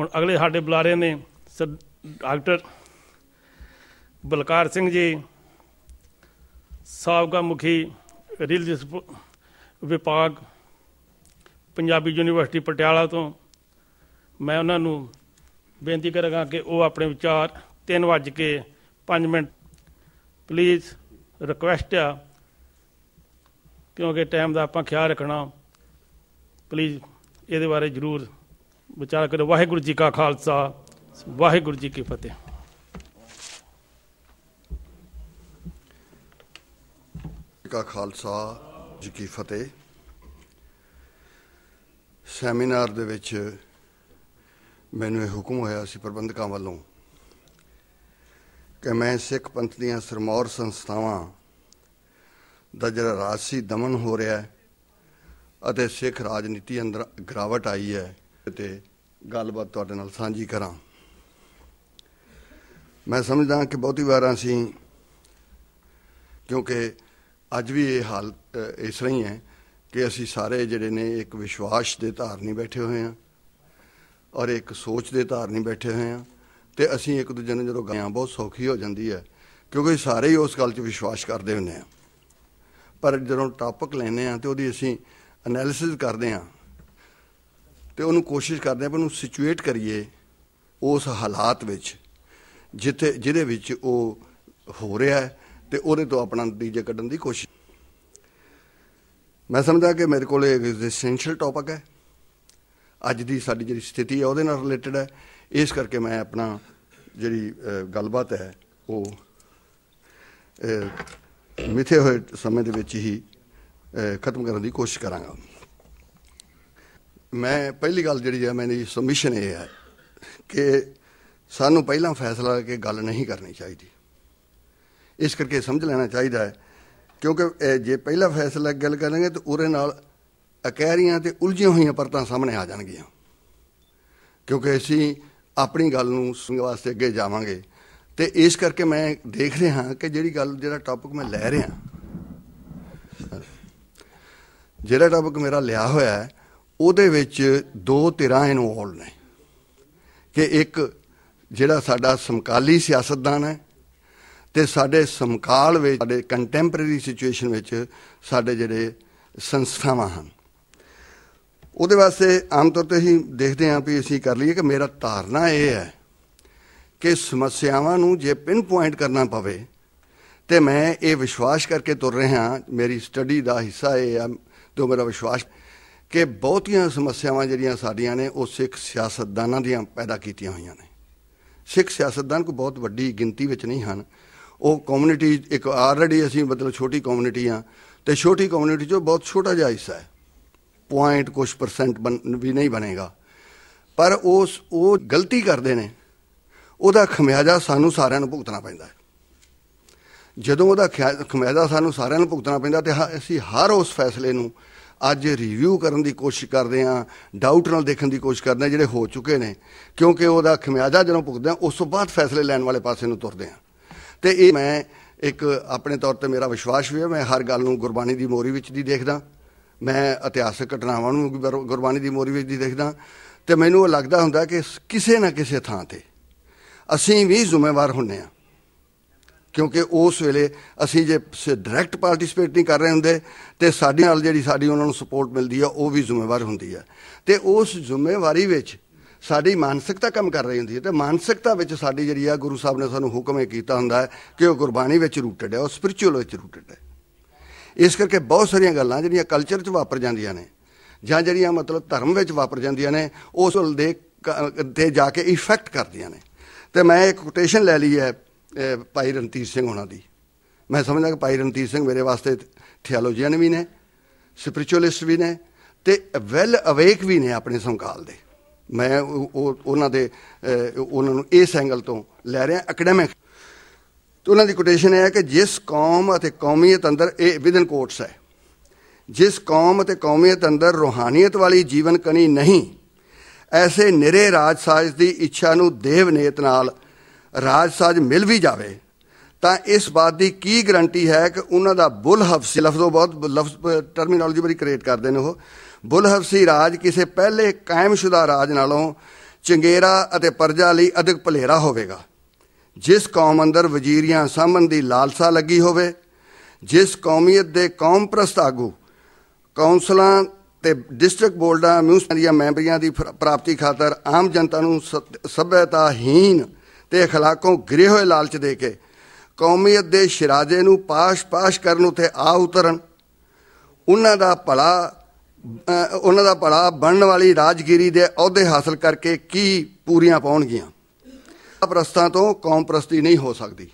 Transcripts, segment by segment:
ਹੁਣ ਅਗਲੇ ਸਾਡੇ ਬੁਲਾਰੇ ਨੇ ਡਾਕਟਰ ਬਲਕਾਰ ਸਿੰਘ ਜੀ ਸਾਬਕਾ ਮੁਖੀ ਰਿਲੀਜੀਅਸ ਵਿਭਾਗ ਪੰਜਾਬੀ ਯੂਨੀਵਰਸਿਟੀ ਪਟਿਆਲਾ ਤੋਂ ਮੈਂ ਉਹਨਾਂ ਨੂੰ ਬੇਨਤੀ ਕਰਾਂਗਾ ਕਿ ਉਹ ਆਪਣੇ ਵਿਚਾਰ 3 ਵਜ ਕੇ 5 ਮਿੰਟ ਪਲੀਜ਼ ਰਿਕੁਐਸਟ ਆ ਕਿਉਂਕਿ ਟਾਈਮ ਦਾ ਆਪਾਂ ਖਿਆਲ ਰੱਖਣਾ ਪਲੀਜ਼ ਇਹਦੇ ਬਾਰੇ ਜ਼ਰੂਰ ਵਿਚਾਰ ਕਰੋ ਵਾਹਿਗੁਰੂ ਜੀ ਕਾ ਖਾਲਸਾ ਵਾਹਿਗੁਰੂ ਜੀ ਕੀ ਫਤਿਹ ਕਾ ਖਾਲਸਾ ਜੀ ਕੀ ਫਤਿਹ ਸੈਮੀਨਾਰ ਦੇ ਵਿੱਚ ਮੈਨੂੰ ਇਹ ਹੁਕਮ ਹੋਇਆ ਸੀ ਪ੍ਰਬੰਧਕਾਂ ਵੱਲੋਂ ਕਿ ਮੈਂ ਸਿੱਖ ਪੰਥ ਦੀਆਂ ਸਰਮੌਰ ਸੰਸਥਾਵਾਂ ਦਾ ਜਿਹੜਾ ਰਾਜਸੀ ਦਮਨ ਹੋ ਰਿਹਾ ਹੈ ਅਤੇ ਸਿੱਖ ਰਾਜਨੀਤੀ ਅੰਦਰ ਗਰਾਵਟ ਆਈ ਹੈ ਤੇ ਗੱਲਬਾਤ ਤੁਹਾਡੇ ਨਾਲ ਸਾਂਝੀ ਕਰਾਂ ਮੈਂ ਸਮਝਦਾ ਕਿ ਬਹੁਤੀ ਵਾਰ ਅਸੀਂ ਕਿਉਂਕਿ ਅੱਜ ਵੀ ਇਹ ਹਾਲ ਇਸ ਤਰ੍ਹਾਂ ਹੀ ਹੈ ਕਿ ਅਸੀਂ ਸਾਰੇ ਜਿਹੜੇ ਨੇ ਇੱਕ ਵਿਸ਼ਵਾਸ ਦੇ ਧਾਰਨੀ ਬੈਠੇ ਹੋਏ ਆ ਔਰ ਇੱਕ ਸੋਚ ਦੇ ਧਾਰਨੀ ਬੈਠੇ ਹੋਏ ਆ ਤੇ ਅਸੀਂ ਇੱਕ ਦੂਜੇ ਨੂੰ ਜਦੋਂ ਗੱਲਾਂ ਬਹੁਤ ਸੌਖੀ ਹੋ ਜਾਂਦੀ ਹੈ ਕਿਉਂਕਿ ਸਾਰੇ ਹੀ ਉਸ ਗੱਲ 'ਚ ਵਿਸ਼ਵਾਸ ਕਰਦੇ ਹੁੰਦੇ ਆ ਪਰ ਜਦੋਂ ਟਾਪਿਕ ਲੈਨੇ ਆ ਤੇ ਉਹਦੀ ਅਸੀਂ ਐਨਾਲਿਸਿਸ ਕਰਦੇ ਆ ਤੇ ਉਹਨੂੰ ਕੋਸ਼ਿਸ਼ ਕਰਦੇ ਆਪਾਂ ਉਹਨੂੰ ਸਿਚੁਏਟ ਕਰੀਏ ਉਸ ਹਾਲਾਤ ਵਿੱਚ ਜਿੱਥੇ ਜਿਹਦੇ ਵਿੱਚ ਉਹ ਹੋ ਰਿਹਾ ਹੈ ਤੇ ਉਹਦੇ ਤੋਂ ਆਪਣਾ ਨਤੀਜੇ ਕੱਢਣ ਦੀ ਕੋਸ਼ਿਸ਼ ਮੈਂ ਸਮਝਦਾ ਕਿ ਮੇਰੇ ਕੋਲ ਇਹ ਐਸੈਂਸ਼ੀਅਲ ਟੌਪਿਕ ਹੈ ਅੱਜ ਦੀ ਸਾਡੀ ਜਿਹੜੀ ਸਥਿਤੀ ਹੈ ਉਹਦੇ ਨਾਲ ਰਿਲੇਟਡ ਹੈ ਇਸ ਕਰਕੇ ਮੈਂ ਆਪਣਾ ਜਿਹੜੀ ਗੱਲਬਾਤ ਹੈ ਉਹ ਮਿੱਥੇ ਹੋਏ ਸਮੇਂ ਦੇ ਵਿੱਚ ਹੀ ਖਤਮ ਕਰਨ ਦੀ ਕੋਸ਼ਿਸ਼ ਕਰਾਂਗਾ ਮੈਂ ਪਹਿਲੀ ਗੱਲ ਜਿਹੜੀ ਹੈ ਮੈਨੇ ਸਬਮਿਸ਼ਨ ਇਹ ਹੈ ਕਿ ਸਾਨੂੰ ਪਹਿਲਾਂ ਫੈਸਲਾ ਕਿ ਗੱਲ ਨਹੀਂ ਕਰਨੀ ਚਾਹੀਦੀ ਇਸ ਕਰਕੇ ਸਮਝ ਲੈਣਾ ਚਾਹੀਦਾ ਹੈ ਕਿਉਂਕਿ ਜੇ ਪਹਿਲਾ ਫੈਸਲਾ ਗੱਲ ਕਰਾਂਗੇ ਤਾਂ ਉਰੇ ਨਾਲ ਅਕਹਿਰੀਆਂ ਤੇ ਉਲਝੀਆਂ ਹੋਈਆਂ ਪਰਤਾਂ ਸਾਹਮਣੇ ਆ ਜਾਣਗੀਆਂ ਕਿਉਂਕਿ ਅਸੀਂ ਆਪਣੀ ਗੱਲ ਨੂੰ ਸੁਣਨ ਵਾਸਤੇ ਅੱਗੇ ਜਾਵਾਂਗੇ ਤੇ ਇਸ ਕਰਕੇ ਮੈਂ ਦੇਖ ਰਿਹਾ ਹਾਂ ਕਿ ਜਿਹੜੀ ਗੱਲ ਜਿਹੜਾ ਟੌਪਿਕ ਮੈਂ ਲੈ ਰਿਹਾ ਜਿਹੜਾ ਟੌਪਿਕ ਮੇਰਾ ਲਿਆ ਹੋਇਆ ਹੈ ਉਹਦੇ ਵਿੱਚ ਦੋ ਧਿਰਾਂ ਹੋਲ ਨੇ ਕਿ ਇੱਕ ਜਿਹੜਾ ਸਾਡਾ ਸਮਕਾਲੀ ਸਿਆਸਤਦਾਨ ਹੈ ਤੇ ਸਾਡੇ ਸਮਕਾਲ ਵਿੱਚ ਸਾਡੇ ਕੰਟੈਂਪਰੇਰੀ ਸਿਚੁਏਸ਼ਨ ਵਿੱਚ ਸਾਡੇ ਜਿਹੜੇ ਸੰਸਥਾਵਾਂ ਹਨ ਉਹਦੇ ਵਾਸਤੇ ਆਮ ਤੌਰ ਤੇ ਹੀ ਦੇਖਦੇ ਆਂ ਵੀ ਅਸੀਂ ਕਰ ਲਈਏ ਕਿ ਮੇਰਾ ਧਾਰਨਾ ਇਹ ਹੈ ਕਿ ਸਮੱਸਿਆਵਾਂ ਨੂੰ ਜੇ ਪਿੰਨ ਪੁਆਇੰਟ ਕਰਨਾ ਪਵੇ ਤੇ ਮੈਂ ਇਹ ਵਿਸ਼ਵਾਸ ਕਰਕੇ ਤੁਰ ਰਿਹਾ ਮੇਰੀ ਸਟੱਡੀ ਦਾ ਹਿੱਸਾ ਇਹ ਹੈ ਤੋਂ ਮੇਰਾ ਵਿਸ਼ਵਾਸ ਕਿ ਬਹੁਤੀਆਂ ਸਮੱਸਿਆਵਾਂ ਜਿਹੜੀਆਂ ਸਾਡੀਆਂ ਨੇ ਉਹ ਸਿੱਖ ਸਿਆਸਤਦਾਨਾਂ ਦੀਆਂ ਪੈਦਾ ਕੀਤੀਆਂ ਹੋਈਆਂ ਨੇ ਸਿੱਖ ਸਿਆਸਤਦਾਨ ਕੋ ਬਹੁਤ ਵੱਡੀ ਗਿਣਤੀ ਵਿੱਚ ਨਹੀਂ ਹਨ ਉਹ ਕਮਿਊਨਿਟੀ ਇੱਕ ਆਲਰੇਡੀ ਅਸੀਂ ਮਤਲਬ ਛੋਟੀ ਕਮਿਊਨਿਟੀ ਆ ਤੇ ਛੋਟੀ ਕਮਿਊਨਿਟੀ ਚੋਂ ਬਹੁਤ ਛੋਟਾ ਜਿਹਾ ਹਿੱਸਾ ਹੈ ਪੁਆਇੰਟ ਕੁਝ ਪਰਸੈਂਟ ਵੀ ਨਹੀਂ ਬਣੇਗਾ ਪਰ ਉਸ ਉਹ ਗਲਤੀ ਕਰਦੇ ਨੇ ਉਹਦਾ ਖਮਿਆਜਾ ਸਾਨੂੰ ਸਾਰਿਆਂ ਨੂੰ ਭੁਗਤਣਾ ਪੈਂਦਾ ਹੈ ਜਦੋਂ ਉਹਦਾ ਖਮਿਆਜਾ ਸਾਨੂੰ ਸਾਰਿਆਂ ਨੂੰ ਭੁਗਤਣਾ ਪੈਂਦਾ ਤੇ ਅਸੀਂ ਹਰ ਉਸ ਫੈਸਲੇ ਨੂੰ ਅੱਜ ਰਿਵਿਊ ਕਰਨ ਦੀ ਕੋਸ਼ਿਸ਼ ਕਰਦੇ ਆ ਡਾਊਟ ਨਾਲ ਦੇਖਣ ਦੀ ਕੋਸ਼ਿਸ਼ ਕਰਦੇ ਆ ਜਿਹੜੇ ਹੋ ਚੁੱਕੇ ਨੇ ਕਿਉਂਕਿ ਉਹਦਾ ਖਮਿਆਜਾ ਜਦੋਂ ਭੁਗਤਦੇ ਆ ਉਸ ਤੋਂ ਬਾਅਦ ਫੈਸਲੇ ਲੈਣ ਵਾਲੇ ਪਾਸੇ ਨੂੰ ਤੁਰਦੇ ਆ ਤੇ ਇਹ ਮੈਂ ਇੱਕ ਆਪਣੇ ਤੌਰ ਤੇ ਮੇਰਾ ਵਿਸ਼ਵਾਸ ਵੀ ਹੈ ਮੈਂ ਹਰ ਗੱਲ ਨੂੰ ਗੁਰਬਾਣੀ ਦੀ ਮੋਰੀ ਵਿੱਚ ਦੀ ਦੇਖਦਾ ਮੈਂ ਇਤਿਹਾਸਕ ਘਟਨਾਵਾਂ ਨੂੰ ਗੁਰਬਾਣੀ ਦੀ ਮੋਰੀ ਵਿੱਚ ਦੀ ਦੇਖਦਾ ਤੇ ਮੈਨੂੰ ਲੱਗਦਾ ਹੁੰਦਾ ਕਿ ਕਿਸੇ ਨਾ ਕਿਸੇ ਥਾਂ ਤੇ ਅਸੀਂ ਵੀ ਜ਼ਿੰਮੇਵਾਰ ਹੁੰਨੇ ਆ ਕਿਉਂਕਿ ਉਸ ਵੇਲੇ ਅਸੀਂ ਜੇ ਡਾਇਰੈਕਟ ਪਾਰਟਿਸਿਪੇਟ ਨਹੀਂ ਕਰ ਰਹੇ ਹੁੰਦੇ ਤੇ ਸਾਡੇ ਨਾਲ ਜਿਹੜੀ ਸਾਡੀ ਉਹਨਾਂ ਨੂੰ ਸਪੋਰਟ ਮਿਲਦੀ ਆ ਉਹ ਵੀ ਜ਼ਿੰਮੇਵਾਰ ਹੁੰਦੀ ਆ ਤੇ ਉਸ ਜ਼ਿੰਮੇਵਾਰੀ ਵਿੱਚ ਸਾਡੀ ਮਾਨਸਿਕਤਾ ਕੰਮ ਕਰ ਰਹੀ ਹੁੰਦੀ ਹੈ ਤੇ ਮਾਨਸਿਕਤਾ ਵਿੱਚ ਸਾਡੀ ਜਿਹੜੀ ਆ ਗੁਰੂ ਸਾਹਿਬ ਨੇ ਸਾਨੂੰ ਹੁਕਮ ਇਹ ਕੀਤਾ ਹੁੰਦਾ ਹੈ ਕਿ ਉਹ ਗੁਰਬਾਣੀ ਵਿੱਚ ਰੂਟਡ ਹੈ ਉਹ ਸਪਿਰਚੁਅਲ ਵਿੱਚ ਰੂਟਡ ਹੈ ਇਸ ਕਰਕੇ ਬਹੁਤ ਸਾਰੀਆਂ ਗੱਲਾਂ ਜਿਹੜੀਆਂ ਕਲਚਰ 'ਚ ਵਾਪਰ ਜਾਂਦੀਆਂ ਨੇ ਜਾਂ ਜਿਹੜੀਆਂ ਮਤਲਬ ਧਰਮ ਵਿੱਚ ਵਾਪਰ ਜਾਂਦੀਆਂ ਨੇ ਉਸ ਦੇ ਤੇ ਜਾ ਕੇ ਇਫੈਕਟ ਕਰਦੀਆਂ ਨੇ ਤੇ ਮੈਂ ਇੱਕ ਕੋਟੇਸ਼ਨ ਲੈ ਲਈ ਹੈ ਭਾਈ ਰਣਜੀਤ ਸਿੰਘ ਉਹਨਾਂ ਦੀ ਮੈਂ ਸਮਝਦਾ ਕਿ ਭਾਈ ਰਣਜੀਤ ਸਿੰਘ ਮੇਰੇ ਵਾਸਤੇ ਥਿਓਲੋਜੀਅਨ ਵੀ ਨੇ ਸਪਿਰਚੁਅਲਿਸਟ ਵੀ ਨੇ ਤੇ ਵੈਲ ਅਵੇਕ ਵੀ ਨੇ ਆਪਣੇ ਸੰਕਾਲ ਦੇ ਮੈਂ ਉਹ ਉਹਨਾਂ ਦੇ ਉਹਨਾਂ ਨੂੰ ਇਸ ਐਂਗਲ ਤੋਂ ਲੈ ਰਿਹਾ ਅਕੈਡੈਮਿਕ ਤੇ ਉਹਨਾਂ ਦੀ ਕੋਟੇਸ਼ਨ ਹੈ ਕਿ ਜਿਸ ਕੌਮ ਅਤੇ ਕੌਮੀਅਤ ਅੰਦਰ ਇਹ ਵਿਦਨ ਕੋਟਸ ਹੈ ਜਿਸ ਕੌਮ ਅਤੇ ਕੌਮੀਅਤ ਅੰਦਰ ਰੋਹਾਨੀਅਤ ਵਾਲੀ ਜੀਵਨ ਕਣੀ ਨਹੀਂ ਐਸੇ ਨਿਰੇ ਰਾਜ ਸਾਜ ਦੀ ਇੱਛਾ ਨੂੰ ਦੇਵ ਨੇਤ ਨਾਲ ਰਾਜ ਸਾਜ ਮਿਲ ਵੀ ਜਾਵੇ ਤਾਂ ਇਸ ਬਾਤ ਦੀ ਕੀ ਗਰੰਟੀ ਹੈ ਕਿ ਉਹਨਾਂ ਦਾ ਬੁਲ ਹਫਸੀ ਲਫ਼ਜ਼ੋ ਬਹੁਤ ਲਫ਼ਜ਼ ਟਰਮੀਨੋਲੋਜੀ ਬੜੀ ਕ੍ਰੀਏਟ ਕਰਦੇ ਨੇ ਉਹ ਬੁਲ ਹਫਸੀ ਰਾਜ ਕਿਸੇ ਪਹਿਲੇ ਕਾਇਮਸ਼ੁਦਾ ਰਾਜ ਨਾਲੋਂ ਚੰਗੇਰਾ ਅਤੇ ਪਰਜਾ ਲਈ ਅਧਿਕ ਭਲੇਰਾ ਹੋਵੇਗਾ ਜਿਸ ਕੌਮ ਅੰਦਰ ਵਜ਼ੀਰੀਆਂ ਸਾਹਮਣ ਦੀ ਲਾਲਸਾ ਲੱਗੀ ਹੋਵੇ ਜਿਸ ਕੌਮੀਅਤ ਦੇ ਕੌਮ ਪ੍ਰਸਤ ਆਗੂ ਕੌਂਸਲਾਂ ਤੇ ਡਿਸਟ੍ਰਿਕਟ ਬੋਰਡਾਂ ਮਿਊਨਿਸਪੈਲਿਟੀਆਂ ਮੈਂਬਰੀਆਂ ਦੀ ਪ੍ਰਾਪਤੀ ਖਾਤਰ ਆਮ ਜਨਤਾ ਨੂੰ ਸਭਿਅਤਾਹੀਨ ਤੇ اخلاقੋਂ ਗਿਰੇ ਹੋਏ ਲਾਲਚ ਦੇ ਕੇ ਕੌਮੀਅਤ ਦੇ ਸ਼ਿਰਾਜੇ ਨੂੰ ਪਾਸ਼-ਪਾਸ਼ ਕਰਨ ਉਤੇ ਆ ਉਤਰਨ ਉਹਨਾਂ ਦਾ ਭਲਾ ਉਹਨਾਂ ਦਾ ਭਲਾ ਬਣਨ ਵਾਲੀ ਰਾਜਗੀਰੀ ਦੇ ਅਹੁਦੇ ਹਾਸਲ ਕਰਕੇ ਕੀ ਪੂਰੀਆਂ ਪਾਉਣਗੀਆਂ ਪ੍ਰਸਤਾਂ ਤੋਂ ਕੌਮ ਪ੍ਰਸਤੀ ਨਹੀਂ ਹੋ ਸਕਦੀ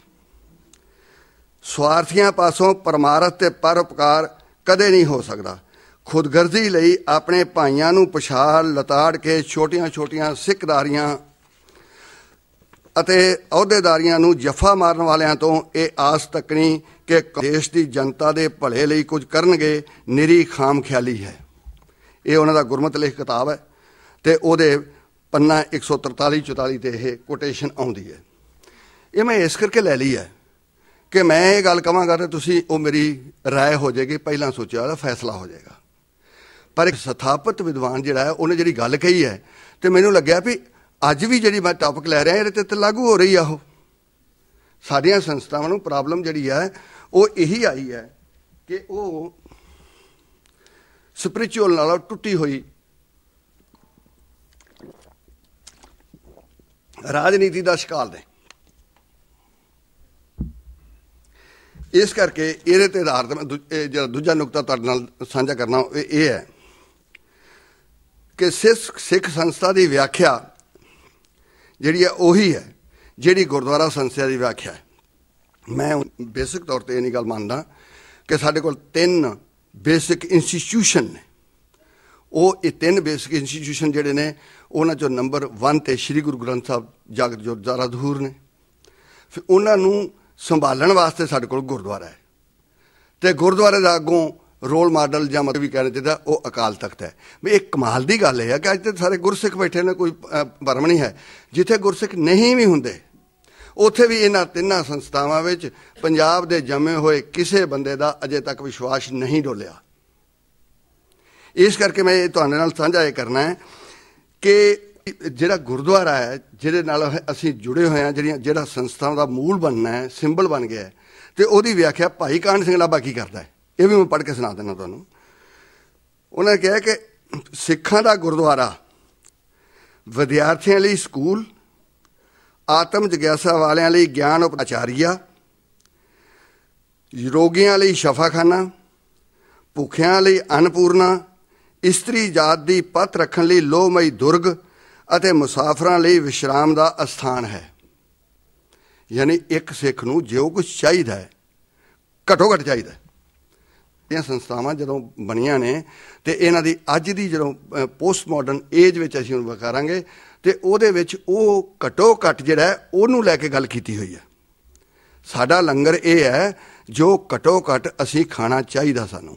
ਸਵਾਰਥੀਆਂ ਪਾਸੋਂ ਪਰਮਾਰਥ ਤੇ ਪਰਉਪਕਾਰ ਕਦੇ ਨਹੀਂ ਹੋ ਸਕਦਾ ਖੁਦਗਰਜ਼ੀ ਲਈ ਆਪਣੇ ਭਾਈਆਂ ਨੂੰ ਪਛਾੜ ਲਤਾੜ ਕੇ ਛੋਟੀਆਂ-ਛੋਟੀਆਂ ਸਿੱਖਦਾਰੀਆਂ ਅਤੇ ਅਹੁਦੇਦਾਰੀਆਂ ਨੂੰ ਜਫਾ ਮਾਰਨ ਵਾਲਿਆਂ ਤੋਂ ਇਹ ਆਸ ਤੱਕਣੀ ਕਿ ਦੇਸ਼ ਦੀ ਜਨਤਾ ਦੇ ਭਲੇ ਲਈ ਕੁਝ ਕਰਨਗੇ ਨਿਰੀ ਖਾਮ ਖਿਆਲੀ ਹੈ ਇਹ ਉਹਨਾਂ ਦਾ ਗੁਰਮਤ ਲੇਖ ਕਿਤਾਬ ਹੈ ਤੇ ਉਹਦੇ ਪੰਨਾ 143 44 ਤੇ ਇਹ ਕੋਟੇਸ਼ਨ ਆਉਂਦੀ ਹੈ ਇਹ ਮੈਂ ਇਸ ਕਰਕੇ ਲੈ ਲਈ ਹੈ ਕਿ ਮੈਂ ਇਹ ਗੱਲ ਕਵਾਂਗਾ ਤੇ ਤੁਸੀਂ ਉਹ ਮੇਰੀ رائے ਹੋ ਜਾਏਗੀ ਪਹਿਲਾਂ ਸੋਚਿਆ ਦਾ ਫੈਸਲਾ ਹੋ ਜਾਏਗਾ ਪਰ ਇੱਕ ਸਥਾਪਿਤ ਵਿਦਵਾਨ ਜਿਹੜਾ ਹੈ ਉਹਨੇ ਜਿਹੜੀ ਗੱਲ ਕਹੀ ਹੈ ਤੇ ਮੈਨੂੰ ਲੱਗਿਆ ਵੀ ਅੱਜ ਵੀ ਜਿਹੜੀ ਮੈਂ ਟੌਪਿਕ ਲੈ ਰਿਹਾ ਇਹਦੇ ਤੇ ਲਾਗੂ ਹੋ ਰਹੀ ਆ ਉਹ ਸਾਡੀਆਂ ਸੰਸਥਾਵਾਂ ਨੂੰ ਪ੍ਰੋਬਲਮ ਜਿਹੜੀ ਹੈ ਉਹ ਇਹੀ ਆਈ ਹੈ ਕਿ ਉਹ ਸਪਿਰਚੁਅਲ ਨਾਲ ਟੁੱਟੀ ਹੋਈ ਰਾਜਨੀਤੀ ਦਾ ਸ਼ਿਕਾਰ ਨੇ ਇਸ ਕਰਕੇ ਇਹਦੇ ਤੇ ਆਧਾਰਿਤ ਮੈਂ ਜਿਹੜਾ ਦੂਜਾ ਨੁਕਤਾ ਤੁਹਾਡੇ ਨਾਲ ਸਾਂਝਾ ਕਰਨਾ ਇਹ ਹੈ ਕਿ ਸਿੱਖ ਸਿੱਖ ਸੰਸਥਾ ਦੀ ਵਿਆਖਿਆ ਜਿਹੜੀ ਹੈ ਉਹੀ ਹੈ ਜਿਹੜੀ ਗੁਰਦੁਆਰਾ ਸੰਸਿਆ ਦੀ ਵਿਆਖਿਆ ਹੈ ਮੈਂ ਬੇਸਿਕ ਤੌਰ ਤੇ ਇਹ ਨਹੀਂ ਗੱਲ ਮੰਨਦਾ ਕਿ ਸਾਡੇ ਕੋਲ ਤਿੰਨ ਬੇਸਿਕ ਇੰਸਟੀਟਿਊਸ਼ਨ ਨੇ ਉਹ ਇਹ ਤਿੰਨ ਬੇਸਿਕ ਇੰਸਟੀਟਿਊਸ਼ਨ ਜਿਹੜੇ ਨੇ ਉਹਨਾਂ ਚੋਂ ਨੰਬਰ 1 ਤੇ ਸ੍ਰੀ ਗੁਰੂ ਗ੍ਰੰਥ ਸਾਹਿਬ ਜਾਗਤ ਜੋਤ ਜ਼ਾਰਾ ਧੂਰ ਨੇ ਫਿਰ ਉਹਨਾਂ ਨੂੰ ਸੰਭਾਲਣ ਵਾਸਤੇ ਸਾਡੇ ਕੋਲ ਗੁਰਦੁਆਰਾ ਹੈ ਤੇ ਗੁਰਦੁਆਰੇ ਦਾ ਅੱਗੋਂ ਰੋਲ ਮਾਡਲ ਜਾਂ ਮਤਲਬ ਵੀ ਕਹਿਣਾ ਚਾਹੀਦਾ ਉਹ ਅਕਾਲ ਤਖਤ ਹੈ ਵੀ ਇਹ ਕਮਾਲ ਦੀ ਗੱਲ ਹੈ ਕਿ ਅੱਜ ਤੇ ਸਾਰੇ ਗੁਰਸਿੱਖ ਬੈਠੇ ਨੇ ਕੋਈ ਭਰਮ ਨਹੀਂ ਹੈ ਜਿੱਥੇ ਗੁਰਸਿੱਖ ਨਹੀਂ ਵੀ ਹੁੰਦੇ ਉੱਥੇ ਵੀ ਇਹਨਾਂ ਤਿੰਨਾਂ ਸੰਸਥਾਵਾਂ ਵਿੱਚ ਪੰਜਾਬ ਦੇ ਜੰਮੇ ਹੋਏ ਕਿਸੇ ਬੰਦੇ ਦਾ ਅਜੇ ਤੱਕ ਵਿਸ਼ਵਾਸ ਨਹੀਂ ਡੋਲਿਆ ਇਸ ਕਰਕੇ ਮੈਂ ਇਹ ਤੁਹਾਡੇ ਨਾਲ ਸਾਂਝਾ ਇਹ ਕਰਨਾ ਹੈ ਕਿ ਜਿਹੜਾ ਗੁਰਦੁਆਰਾ ਹੈ ਜਿਹਦੇ ਨਾਲ ਅਸੀਂ ਜੁੜੇ ਹੋਏ ਹਾਂ ਜਿਹੜੀਆਂ ਜਿਹੜਾ ਸੰਸਥਾਵਾਂ ਦਾ ਮੂਲ ਬਣਨਾ ਹੈ ਸਿੰਬਲ ਬਣ ਗਿਆ ਤੇ ਉਹਦੀ ਵਿਆਖਿਆ ਭਾਈ ਕਾਨ ਸਿੰਘ ਲਾਬਾ ਕੀ ਕਰਦਾ ਹੈ ਇਹ ਵੀ ਮੈਂ ਪੜ੍ਹ ਕੇ ਸੁਣਾ ਦਿੰਦਾ ਤੁਹਾਨੂੰ ਉਹਨਾਂ ਕਿਹਾ ਕਿ ਸਿੱਖਾਂ ਦਾ ਗੁਰਦੁਆਰਾ ਵਿਦਿਆਰਥੀਆਂ ਲਈ ਸਕੂਲ ਆਤਮ ਜਗਿਆਸਾ ਵਾਲਿਆਂ ਲਈ ਗਿਆਨ ਉਪਚਾਰੀਆ ਰੋਗੀਆਂ ਲਈ ਸ਼ਫਾਖਾਨਾ ਭੁੱਖਿਆਂ ਲਈ ਅਨਪੂਰਨਾ ਇਸਤਰੀ ਜਾਤ ਦੀ ਪਤ ਰੱਖਣ ਲਈ ਲੋਹਮਈ ਦੁਰਗ ਅਤੇ ਮੁਸਾਫਰਾਂ ਲਈ ਵਿਸ਼ਰਾਮ ਦਾ ਅਸਥਾਨ ਹੈ ਯਾਨੀ ਇੱਕ ਸਿੱਖ ਨੂੰ ਜੋ ਕੁਝ ਚਾਹੀਦਾ ਹੈ ਘਟੋ ਘਟ ਚਾਹੀਦਾ ਇਹ ਸੰਸਥਾਵਾਂ ਜਦੋਂ ਬਣੀਆਂ ਨੇ ਤੇ ਇਹਨਾਂ ਦੀ ਅੱਜ ਦੀ ਜਦੋਂ ਪੋਸਟ ਮਾਡਰਨ ਏਜ ਵਿੱਚ ਅਸੀਂ ਉਹਨੂੰ ਵਿਕਾਰਾਂਗੇ ਤੇ ਉਹਦੇ ਵਿੱਚ ਉਹ ਘਟੋ ਘਟ ਜਿਹੜਾ ਉਹਨੂੰ ਲੈ ਕੇ ਗੱਲ ਕੀਤੀ ਹੋਈ ਹੈ ਸਾਡਾ ਲੰਗਰ ਇਹ ਹੈ ਜੋ ਘਟੋ ਘਟ ਅਸੀਂ ਖਾਣਾ ਚਾਹੀਦਾ ਸਾਨੂੰ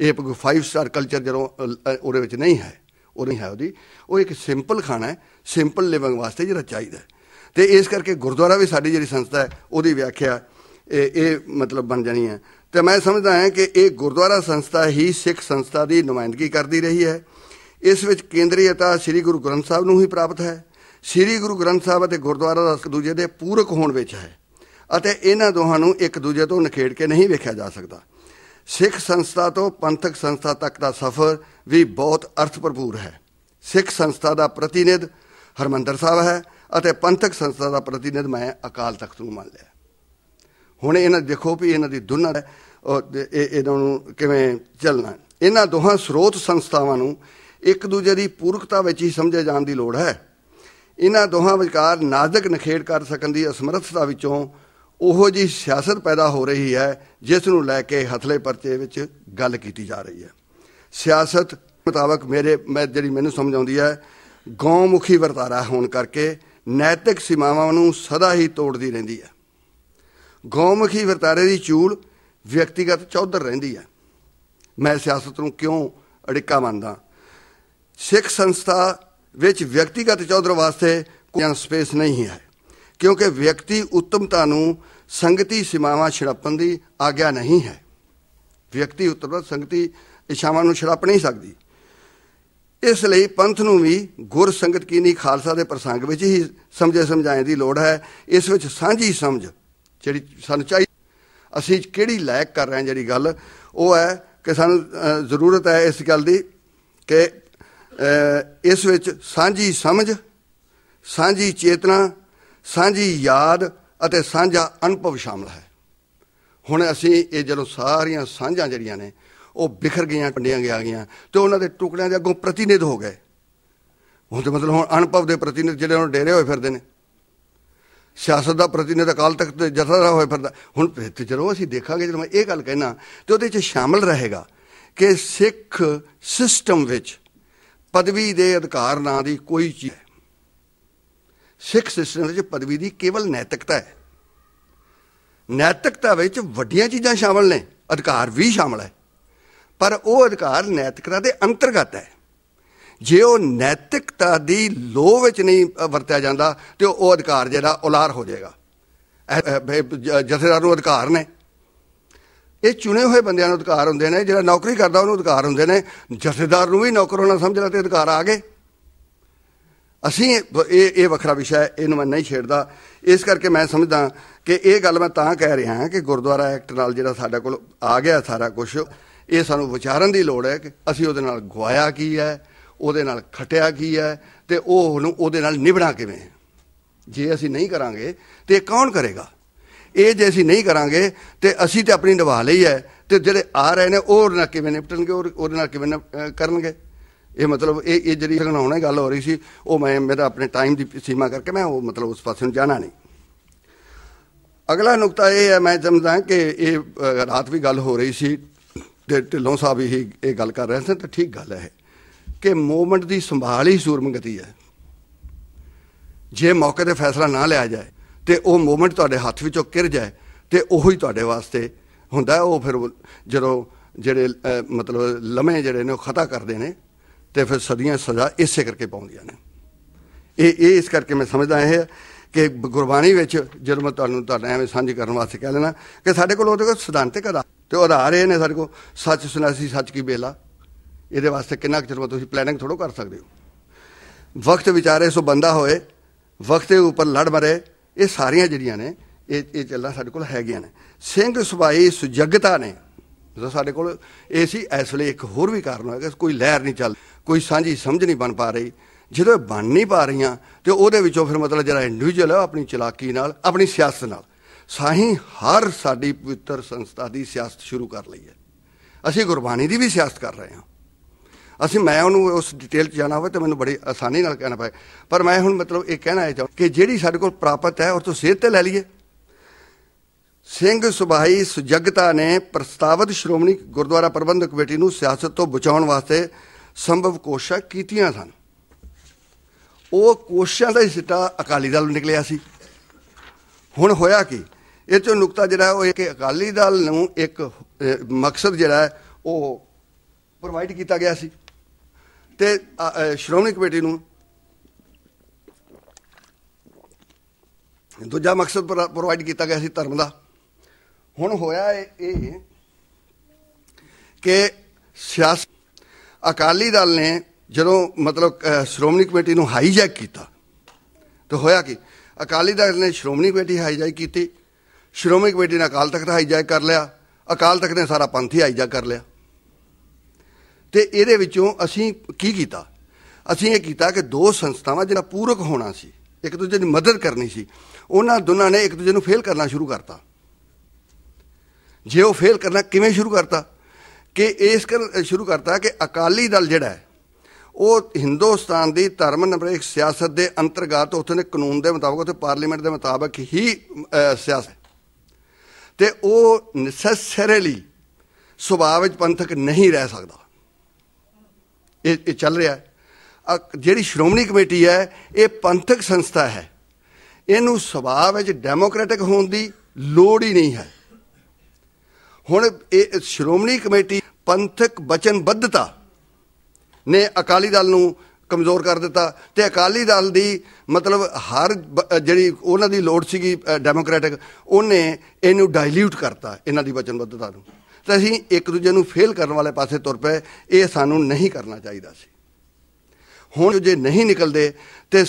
ਇਹ ਕੋਈ 5 ਸਟਾਰ ਕਲਚਰ ਜਦੋਂ ਉਹਦੇ ਵਿੱਚ ਨਹੀਂ ਹੈ ਉਹ ਨਹੀਂ ਹੈ ਉਹਦੀ ਉਹ ਇੱਕ ਸਿੰਪਲ ਖਾਣਾ ਹੈ ਸਿੰਪਲ ਲਿਵਿੰਗ ਵਾਸਤੇ ਜਿਹੜਾ ਚਾਹੀਦਾ ਤੇ ਇਸ ਕਰਕੇ ਗੁਰਦੁਆਰਾ ਵੀ ਸਾਡੀ ਜਿਹੜੀ ਸੰਸਥਾ ਹੈ ਉਹਦੀ ਵਿਆਖਿਆ ਇਹ ਇਹ ਮਤਲਬ ਬਣ ਜਾਣੀ ਹੈ ਤੇ ਮੈਂ ਸਮਝਦਾ ਹਾਂ ਕਿ ਇਹ ਗੁਰਦੁਆਰਾ ਸੰਸਥਾ ਹੀ ਸਿੱਖ ਸੰਸਥਾ ਦੀ ਨੁਮਾਇੰਦਗੀ ਕਰਦੀ ਰਹੀ ਹੈ ਇਸ ਵਿੱਚ ਕੇਂਦਰੀਅਤਾ ਸ੍ਰੀ ਗੁਰੂ ਗ੍ਰੰਥ ਸਾਹਿਬ ਨੂੰ ਹੀ ਪ੍ਰਾਪਤ ਹੈ ਸ੍ਰੀ ਗੁਰੂ ਗ੍ਰੰਥ ਸਾਹਿਬ ਅਤੇ ਗੁਰਦੁਆਰਾ ਦਾ ਦੂਜੇ ਦੇ ਪੂਰਕ ਹੋਣ ਵਿੱਚ ਹੈ ਅਤੇ ਇਹਨਾਂ ਦੋਹਾਂ ਨੂੰ ਇੱਕ ਦੂਜੇ ਤੋਂ ਨਿਖੇੜ ਕੇ ਨਹੀਂ ਵੇਖਿਆ ਜਾ ਸਕਦਾ ਸਿੱਖ ਸੰਸਥਾ ਤੋਂ ਪੰਥਕ ਸੰਸਥਾ ਤੱਕ ਦਾ ਸਫ਼ਰ ਵੀ ਬਹੁਤ ਅਰਥ ਭਰਪੂਰ ਹੈ ਸਿੱਖ ਸੰਸਥਾ ਦਾ ਪ੍ਰਤੀਨਿਧ ਹਰਮੰਦਰ ਸਾਹਿਬ ਹੈ ਅਤੇ ਪੰਥਕ ਸੰਸਥਾ ਦਾ ਪ੍ਰਤੀਨਿਧ ਮੈਂ ਅਕਾਲ ਤਖਤ ਨੂੰ ਮੰਨ ਲਿਆ ਹੁਣ ਇਹਨਾਂ ਦੇਖੋ ਵੀ ਇਹਨਾਂ ਦੀ ਦੁਨਾ ਇਹਨਾਂ ਨੂੰ ਕਿਵੇਂ ਚੱਲਣਾ ਇਹਨਾਂ ਦੋਹਾਂ ਸਰੋਤ ਸੰਸਥਾਵਾਂ ਨੂੰ ਇੱਕ ਦੂਜੇ ਦੀ ਪੂਰਕਤਾ ਵਿੱਚ ਹੀ ਸਮਝੇ ਜਾਣ ਦੀ ਲੋੜ ਹੈ ਇਹਨਾਂ ਦੋਹਾਂ ਵਿਚਕਾਰ ਨਾਜ਼ਕ ਨਖੇੜ ਕਰ ਸਕਣ ਦੀ ਅਸਮਰਥਤਾ ਵਿੱਚੋਂ ਉਹੋ ਜੀ ਸਿਆਸਤ ਪੈਦਾ ਹੋ ਰਹੀ ਹੈ ਜਿਸ ਨੂੰ ਲੈ ਕੇ ਹਥਲੇ ਪਰਚੇ ਵਿੱਚ ਗੱਲ ਕੀਤੀ ਜਾ ਰਹੀ ਹੈ ਸਿਆਸਤ ਮੁਤਾਬਕ ਮੇਰੇ ਮੈਂ ਜਿਹੜੀ ਮੈਨੂੰ ਸਮਝ ਆਉਂਦੀ ਹੈ ਗੌਮੁਖੀ ਵਰਤਾਰਾ ਹੋਣ ਕਰਕੇ ਨੈਤਿਕ ਸੀਮਾਵਾਂ ਨੂੰ ਸਦਾ ਹੀ ਤੋੜਦੀ ਰਹਿੰਦੀ ਹੈ ਗੌਮੁਖੀ ਵਰਤਾਰੇ ਦੀ ਚੂਲ ਵਿਅਕਤੀਗਤ ਚੌਧਰ ਰਹਿੰਦੀ ਹੈ ਮੈਂ ਸਿਆਸਤ ਨੂੰ ਕਿਉਂ ਅੜਿੱਕਾ ਮੰਨਦਾ ਸਿੱਖ ਸੰਸਥਾ ਵਿੱਚ ਵਿਅਕਤੀਗਤ ਚੌਧਰ ਵਾਸਤੇ ਕੋਈ ਸਪੇਸ ਨਹੀਂ ਹੈ ਕਿਉਂਕਿ ਵਿਅਕਤੀ ਉੱਤਮਤਾ ਨੂੰ ਸੰਗਤੀ ਸੀਮਾਵਾਂ ਛੜਪਣ ਦੀ ਆਗਿਆ ਨਹੀਂ ਹੈ ਵਿਅਕਤੀ ਉੱਤਮਤਾ ਸੰਗਤੀ ਇਸ਼ਾਵਾਂ ਨੂੰ ਛੜਪ ਨਹੀਂ ਸਕਦੀ ਇਸ ਲਈ ਪੰਥ ਨੂੰ ਵੀ ਗੁਰ ਸੰਗਤ ਕੀਨੀ ਖਾਲਸਾ ਦੇ ਪ੍ਰਸੰਗ ਵਿੱਚ ਹੀ ਸਮਝੇ ਸਮਝਾਏ ਦੀ ਲੋੜ ਹੈ ਇਸ ਵਿੱਚ ਸਾਂਝੀ ਸਮਝ ਜਿਹੜੀ ਸਾਨੂੰ ਚਾਹੀਦੀ ਅਸੀਂ ਕਿਹੜੀ ਲਾਇਕ ਕਰ ਰਹੇ ਹਾਂ ਜਿਹੜੀ ਗੱਲ ਉਹ ਹੈ ਕਿ ਸਾਨੂੰ ਜ਼ਰੂਰਤ ਹੈ ਇਸ ਗੱਲ ਦੀ ਕਿ ਇਸ ਵਿੱਚ ਸਾਂਝੀ ਸਮਝ ਸਾਂਝੀ ਚੇਤਨਾ ਸਾਂਝੀ ਯਾਦ ਅਤੇ ਸਾਂਝਾ ਅਨੁਭਵ ਸ਼ਾਮਲ ਹੈ ਹੁਣ ਅਸੀਂ ਇਹ ਜਦੋਂ ਸਾਰੀਆਂ ਸਾਂਝਾਂ ਜਿਹੜੀਆਂ ਨੇ ਉਹ ਬਿਖਰ ਗਈਆਂ ਟੰਡੀਆਂ ਗਿਆ ਗਈਆਂ ਤੇ ਉਹਨਾਂ ਦੇ ਟੁਕੜਿਆਂ ਦੇ ਅੱਗੋਂ ਪ੍ਰਤੀਨਿਧ ਹੋ ਗਏ ਉਹਦੇ ਮਤਲਬ ਹੁਣ ਅਨੁਭਵ ਦੇ ਪ੍ਰਤੀਨਿਧ ਜਿਹੜੇ ਉਹ ਡੇਰੇ ਹੋਏ ਫਿਰਦੇ ਨੇ ਸਿਆਸਤ ਦਾ ਪ੍ਰਤੀਨਿਧ ਅਕਾਲ ਤਖਤ ਜਥੇਦਾਰ ਹੋਏ ਫਿਰਦਾ ਹੁਣ ਤੇ ਜਦੋਂ ਅਸੀਂ ਦੇਖਾਂਗੇ ਜਦੋਂ ਮੈਂ ਇਹ ਗੱਲ ਕਹਿਣਾ ਤੇ ਉਹਦੇ ਵਿੱਚ ਸ਼ਾਮਲ ਰਹੇਗਾ ਕਿ ਸਿੱਖ ਸਿਸਟਮ ਵਿੱਚ ਪਦਵੀ ਦੇ ਅਧਿਕਾਰ ਨਾਂ ਦੀ ਕੋਈ ਚੀਜ਼ ਸਿੱਖ ਸਿਸਟਮ ਵਿੱਚ ਪਦਵੀ ਦੀ ਕੇਵਲ ਨੈਤਿਕਤਾ ਹੈ ਨੈਤਿਕਤਾ ਵਿੱਚ ਵੱਡੀਆਂ ਚੀਜ਼ਾਂ ਸ਼ਾਮਲ ਨੇ ਅਧਿਕਾਰ ਵੀ ਸ਼ਾਮਲ ਹੈ ਪਰ ਉਹ ਅਧਿਕਾਰ ਨੈਤਿਕਤਾ ਦੇ ਅੰਤਰਗਤ ਹੈ ਜੇ ਉਹ ਨੈਤਿਕਤਾ ਦੀ ਲੋਹ ਵਿੱਚ ਨਹੀਂ ਵਰਤਿਆ ਜਾਂਦਾ ਤੇ ਉਹ ਅਧਿਕਾਰ ਜਿਹੜਾ ਉਲਾਰ ਹੋ ਜਾਏਗਾ ਜਥੇਦਾਰ ਨੂੰ ਅਧਿਕਾਰ ਨੇ ਇਹ ਚੁਣੇ ਹੋਏ ਬੰਦਿਆਂ ਨੂੰ ਅਧਿਕਾਰ ਹੁੰਦੇ ਨੇ ਜਿਹੜਾ ਨੌਕਰੀ ਕਰਦਾ ਉਹਨੂੰ ਅਧਿਕਾਰ ਹੁੰਦੇ ਨੇ ਜਥੇਦਾਰ ਨੂੰ ਵੀ ਨੌਕਰ ਹੋਣਾ ਸਮਝਣਾ ਤੇ ਅਧਿਕਾਰ ਆ ਗਏ ਅਸੀਂ ਇਹ ਇਹ ਵੱਖਰਾ ਵਿਸ਼ਾ ਹੈ ਇਹਨੂੰ ਮੈਂ ਨਹੀਂ ਛੇੜਦਾ ਇਸ ਕਰਕੇ ਮੈਂ ਸਮਝਦਾ ਕਿ ਇਹ ਗੱਲ ਮੈਂ ਤਾਂ ਕਹਿ ਰਿਹਾ ਹਾਂ ਕਿ ਗੁਰਦੁਆਰਾ ਐਕਟ ਨਾਲ ਜਿਹੜਾ ਸਾਡੇ ਕੋਲ ਆ ਗਿਆ ਸਾਰਾ ਕੁਝ ਇਹ ਸਾਨੂੰ ਵਿਚਾਰਨ ਦੀ ਲੋੜ ਹੈ ਕਿ ਅਸੀਂ ਉਹਦੇ ਨਾਲ ਗਵਾਇਆ ਕੀ ਹੈ ਉਹਦੇ ਨਾਲ ਖਟਿਆ ਕੀ ਹੈ ਤੇ ਉਹ ਨੂੰ ਉਹਦੇ ਨਾਲ ਨਿਭਣਾ ਕਿਵੇਂ ਜੇ ਅਸੀਂ ਨਹੀਂ ਕਰਾਂਗੇ ਤੇ ਕੌਣ ਕਰੇਗਾ ਇਹ ਜੇ ਅਸੀਂ ਨਹੀਂ ਕਰਾਂਗੇ ਤੇ ਅਸੀਂ ਤੇ ਆਪਣੀ ਨਿਭਾ ਲਈ ਹੈ ਤੇ ਜਿਹੜੇ ਆ ਰਹੇ ਨੇ ਉਹ ਨਾ ਕਿਵੇਂ ਨਿਪਟਣਗੇ ਉਹਦੇ ਨਾਲ ਕਿਵੇਂ ਕਰਨਗੇ ਇਹ ਮਤਲਬ ਇਹ ਇਹ ਜਿਹੜੀ ਘਣਾਉਣਾ ਗੱਲ ਹੋ ਰਹੀ ਸੀ ਉਹ ਮੈਂ ਮੇਰਾ ਆਪਣੇ ਟਾਈਮ ਦੀ ਸੀਮਾ ਕਰਕੇ ਮੈਂ ਉਹ ਮਤਲਬ ਉਸ ਪਾਸੇ ਨੂੰ ਜਾਣਾ ਨਹੀਂ ਅਗਲਾ ਨੁਕਤਾ ਇਹ ਹੈ ਮੈਂ ਸਮਝਦਾ ਕਿ ਇਹ ਰਾਤ ਵੀ ਗੱਲ ਹੋ ਰਹੀ ਸੀ ਤੇ ਢਿੱਲੋਂ ਸਾਹਿਬ ਇਹ ਗੱਲ ਕਰ ਰਹੇ ਸਨ ਤਾਂ ਠੀਕ ਗੱਲ ਹੈ ਕਿ ਮੂਵਮੈਂਟ ਦੀ ਸੰਭਾਲ ਹੀ ਸੂਰਮਗਤੀ ਹੈ ਜੇ ਮੌਕੇ ਤੇ ਫੈਸਲਾ ਨਾ ਲਿਆ ਜਾਏ ਤੇ ਉਹ ਮੂਵਮੈਂਟ ਤੁਹਾਡੇ ਹੱਥ ਵਿੱਚੋਂ ਕਿਰ ਜਾਏ ਤੇ ਉਹੋ ਹੀ ਤੁਹਾਡੇ ਵਾਸਤੇ ਹੁੰਦਾ ਉਹ ਫਿਰ ਜਦੋਂ ਜਿਹੜੇ ਮਤਲਬ ਲਮੇ ਜਿਹੜੇ ਨੇ ਉਹ ਖਤਾ ਕਰਦੇ ਨੇ ਤੇ ਫਿਰ ਸਦੀਆਂ ਸਜ਼ਾ ਇਸੇ ਕਰਕੇ ਪਾਉਂਦੀਆਂ ਨੇ ਇਹ ਇਹ ਇਸ ਕਰਕੇ ਮੈਂ ਸਮਝਦਾ ਇਹ ਕਿ ਗੁਰਬਾਣੀ ਵਿੱਚ ਜਦੋਂ ਮੈਂ ਤੁਹਾਨੂੰ ਤੁਹਾਡੇ ਐਵੇਂ ਸਾਂਝੀ ਕਰਨ ਵਾਸਤੇ ਕਹਿ ਲੈਣਾ ਕਿ ਸਾਡੇ ਕੋਲ ਉਹਦੇ ਕੋਲ ਸਿਧਾਂਤਿਕ ਆਧਾਰ ਤੇ ਉਹ ਆਧਾਰ ਇਹ ਨੇ ਸਾਡੇ ਕੋਲ ਸੱਚ ਸੁਨਾਸੀ ਸੱਚ ਕੀ ਬੇਲਾ ਇਹਦੇ ਵਾਸਤੇ ਕਿੰਨਾ ਕੁ ਤਜਰਬਾ ਤੁਸੀਂ ਪਲੈਨਿੰਗ ਥੋੜੋ ਕਰ ਸਕਦੇ ਹੋ ਵਕਤ ਵਿਚਾਰੇ ਸੋ ਬੰਦਾ ਹੋਏ ਵਕਤ ਦੇ ਉੱਪਰ ਲੜ ਮਰੇ ਇਹ ਸਾਰੀਆਂ ਜਿਹੜੀਆਂ ਨੇ ਇਹ ਇਹ ਚੱਲਾਂ ਸਾਡੇ ਕੋਲ ਹੈਗੀਆਂ ਨੇ ਸਿੰਘ ਸੁਭਾਈ ਸੁਜਗਤਾ ਨੇ ਜੋ ਸਾਡੇ ਕੋਲ ਇਹ ਸੀ ਇਸ ਵੇਲੇ ਇੱਕ ਹੋਰ ਵੀ ਕਾਰਨ ਹੋਇਆ ਕਿ ਕੋਈ ਲਹਿਰ ਨਹੀਂ ਚੱਲ ਕੋਈ ਸਾਂਝੀ ਸਮਝ ਨਹੀਂ ਬਣ ਪਾ ਰਹੀ ਜਦੋਂ ਬਣ ਨਹੀਂ ਪਾ ਰਹੀਆਂ ਤੇ ਉਹਦੇ ਵਿੱਚੋਂ ਫਿਰ ਮਤਲਬ ਜਿਹੜਾ ਇੰਡੀਵਿਜੂਅਲ ਹੈ ਆਪਣੀ ਚਲਾਕੀ ਨਾਲ ਆਪਣੀ ਸਿਆਸਤ ਨਾਲ ਸਾਹੀਂ ਹਰ ਸਾਡੀ ਪਵਿੱਤਰ ਸੰਸਥਾ ਦੀ ਸਿਆਸਤ ਸ਼ੁਰੂ ਕਰ ਲਈ ਹੈ ਅਸੀਂ ਗੁਰਬਾਣੀ ਦੀ ਵੀ ਸਿਆਸਤ ਕਰ ਰਹੇ ਹਾਂ ਅਸੀਂ ਮੈਂ ਉਹਨੂੰ ਉਸ ਡਿਟੇਲ 'ਚ ਜਾਣਾ ਹੋਵੇ ਤਾਂ ਮੈਨੂੰ ਬੜੀ ਆਸਾਨੀ ਨਾਲ ਕਹਿਣਾ ਪਏ ਪਰ ਮੈਂ ਹੁਣ ਮਤਲਬ ਇਹ ਕਹਿਣਾ ਚਾਹੁੰਦਾ ਕਿ ਜਿਹੜੀ ਸਾਡੇ ਕੋਲ ਪ੍ਰਾਪਤ ਹੈ ਉਹ ਤੋਂ ਸਿਹਤ ਤੇ ਲੈ ਲਈਏ ਸਿੰਘ ਸੁਭਾਈ ਸੁਜਗਤਾ ਨੇ ਪ੍ਰਸਤਾਵਿਤ ਸ਼੍ਰੋਮਣੀ ਗੁਰਦੁਆਰਾ ਪ੍ਰਬੰਧਕ ਕਮੇਟੀ ਨੂੰ ਸਿਆਸਤ ਤੋਂ ਬਚਾਉਣ ਵਾਸਤੇ ਸੰਭਵ ਕੋਸ਼ਿਸ਼ਾਂ ਕੀਤੀਆਂ ਸਨ ਉਹ ਕੋਸ਼ਿਸ਼ਾਂ ਦਾ ਹੀ ਸਿੱਟਾ ਅਕਾਲੀ ਦਲ ਨੂੰ ਨਿਕਲਿਆ ਸੀ ਹੁਣ ਹੋਇਆ ਕਿ ਇਹ ਚੋਂ ਨੁਕਤਾ ਜਿਹੜਾ ਉਹ ਇੱਕ ਅਕਾਲੀ ਦਲ ਨੂੰ ਇੱਕ ਮਕਸਦ ਜਿਹੜਾ ਉਹ ਪ੍ਰੋਵਾਈਡ ਕੀਤਾ ਗਿਆ ਸੀ ਤੇ ਸ਼੍ਰੋਮਣੀ ਕਮੇਟੀ ਨੂੰ ਦੂਜਾ ਮਕਸਦ ਪ੍ਰੋਵਾਈਡ ਕੀਤਾ ਗਿਆ ਸੀ ਧਰਮ ਦਾ ਹੁਣ ਹੋਇਆ ਇਹ ਕਿ ਸਿਆਸਤ ਅਕਾਲੀ ਦਲ ਨੇ ਜਦੋਂ ਮਤਲਬ ਸ਼੍ਰੋਮਣੀ ਕਮੇਟੀ ਨੂੰ ਹਾਈਜੈਕ ਕੀਤਾ ਤਾਂ ਹੋਇਆ ਕਿ ਅਕਾਲੀ ਦਲ ਨੇ ਸ਼੍ਰੋਮਣੀ ਕਮੇਟੀ ਹਾਈਜੈਕ ਕੀਤੀ ਸ਼੍ਰੋਮਣੀ ਕਮੇਟੀ ਨੇ ਅਕਾਲ ਤਖਤ ਹਾਈਜੈਕ ਕਰ ਲਿਆ ਅਕਾਲ ਤਖਤ ਨੇ ਸਾਰਾ ਪੰਥ ਹੀ ਹਾਈਜੈਕ ਕਰ ਲਿਆ ਤੇ ਇਹਦੇ ਵਿੱਚੋਂ ਅਸੀਂ ਕੀ ਕੀਤਾ ਅਸੀਂ ਇਹ ਕੀਤਾ ਕਿ ਦੋ ਸੰਸਥਾਵਾਂ ਜਿਹੜਾ ਪੂਰਕ ਹੋਣਾ ਸੀ ਇੱਕ ਦੂਜੇ ਦੀ ਮਦਦ ਕਰਨੀ ਸੀ ਉਹਨਾਂ ਦੋਨਾਂ ਨੇ ਇੱਕ ਦੂਜੇ ਨੂੰ ਫੇਲ ਕਰਨਾ ਸ਼ੁਰੂ ਕਰਤਾ ਜੇ ਉਹ ਫੇਲ ਕਰਨਾ ਕਿਵੇਂ ਸ਼ੁਰੂ ਕਰਤਾ ਕਿ ਇਸ ਕਰ ਸ਼ੁਰੂ ਕਰਤਾ ਕਿ ਅਕਾਲੀ ਦਲ ਜਿਹੜਾ ਹੈ ਉਹ ਹਿੰਦੁਸਤਾਨ ਦੀ ਧਰਮ ਨਿਰਪੇਖ ਸਿਆਸਤ ਦੇ ਅੰਤਰਗਤ ਉੱਥੇ ਨੇ ਕਾਨੂੰਨ ਦੇ ਮੁਤਾਬਕ ਉੱਥੇ ਪਾਰਲੀਮੈਂਟ ਦੇ ਮੁਤਾਬਕ ਹੀ ਸਿਆਸਤ ਤੇ ਉਹ ਨੈਸੈਸਰੀਲੀ ਸੁਭਾਅ ਵਿੱਚ ਪੰਥਕ ਨਹੀਂ ਰਹਿ ਸਕਦਾ ਇਹ ਇਹ ਚੱਲ ਰਿਹਾ ਜਿਹੜੀ ਸ਼੍ਰੋਮਣੀ ਕਮੇਟੀ ਹੈ ਇਹ ਪੰਥਕ ਸੰਸਥਾ ਹੈ ਇਹਨੂੰ ਸੁਭਾਅ ਵਿੱਚ ਡੈਮੋਕ੍ਰੈਟਿਕ ਹੋਣ ਦੀ ਲੋੜ ਹੀ ਨਹੀਂ ਹੈ ਹੁਣ ਇਹ ਸ਼੍ਰੋਮਣੀ ਕਮੇਟੀ ਪੰਥਕ ਬਚਨਬੱਧਤਾ ਨੇ ਅਕਾਲੀ ਦਲ ਨੂੰ ਕਮਜ਼ੋਰ ਕਰ ਦਿੱਤਾ ਤੇ ਅਕਾਲੀ ਦਲ ਦੀ ਮਤਲਬ ਹਰ ਜਿਹੜੀ ਉਹਨਾਂ ਦੀ ਲੋੜ ਸੀਗੀ ਡੈਮੋਕ੍ਰੈਟਿਕ ਉਹਨੇ ਇਹਨੂੰ ਡਾਇਲੂਟ ਕਰਤਾ ਇਹਨਾਂ ਦੀ ਵਚਨਬੱਧਤਾ ਨੂੰ ਤਾਂ ਅਸੀਂ ਇੱਕ ਦੂਜੇ ਨੂੰ ਫੇਲ ਕਰਨ ਵਾਲੇ ਪਾਸੇ ਤੁਰ ਪਏ ਇਹ ਸਾਨੂੰ ਨਹੀਂ ਕਰਨਾ ਚਾਹੀਦਾ ਸੀ ਹੁਣ ਜੇ ਨਹੀਂ ਨਿਕਲਦੇ ਤੇ